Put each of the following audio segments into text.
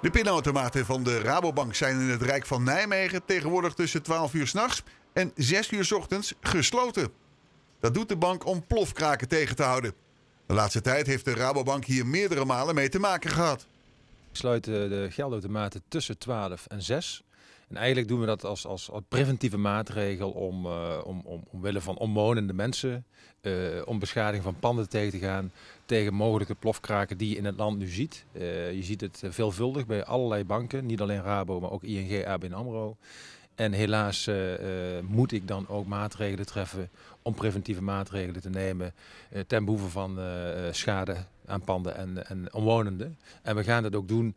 De pinautomaten van de Rabobank zijn in het Rijk van Nijmegen tegenwoordig tussen 12 uur 's nachts en 6 uur s ochtends gesloten. Dat doet de bank om plofkraken tegen te houden. De laatste tijd heeft de Rabobank hier meerdere malen mee te maken gehad. We sluiten de geldautomaten tussen 12 en 6. En eigenlijk doen we dat als, als, als preventieve maatregel om, uh, om, om, omwille van omwonende mensen, uh, om beschadiging van panden tegen te gaan, tegen mogelijke plofkraken die je in het land nu ziet. Uh, je ziet het veelvuldig bij allerlei banken, niet alleen Rabo, maar ook ING, ABN AMRO. En helaas uh, uh, moet ik dan ook maatregelen treffen om preventieve maatregelen te nemen uh, ten behoeve van schade aan panden en, en omwonenden. En we gaan dat ook doen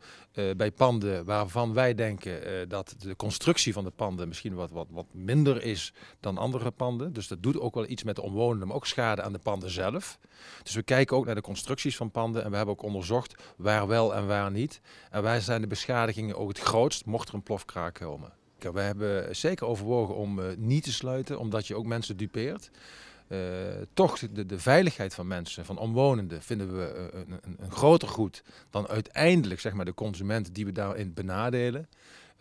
bij panden waarvan wij denken dat de constructie van de panden misschien wat, wat, wat minder is dan andere panden. Dus dat doet ook wel iets met de omwonenden, maar ook schade aan de panden zelf. Dus we kijken ook naar de constructies van panden en we hebben ook onderzocht waar wel en waar niet. En wij zijn de beschadigingen ook het grootst mocht er een plofkraak komen. We hebben zeker overwogen om eh, niet te sluiten, omdat je ook mensen dupeert. Uh, toch de, de, veiligheid van mensen, van omwonenden, vinden we eh, een, een, een groter goed dan uiteindelijk zeg maar, de consument die we daarin benadelen.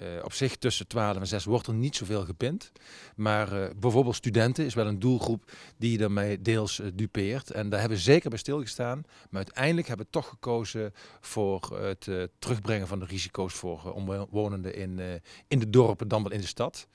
Uh, op zich tussen 12 en 6 wordt er niet zoveel gepind. Maar uh, bijvoorbeeld studenten is wel een doelgroep die je daarmee deels eh, dupeert. En daar hebben we zeker bij stilgestaan. Maar uiteindelijk hebben we toch gekozen voor het terugbrengen van de risico's voor omwonenden in, in de dorpen dan wel in de stad.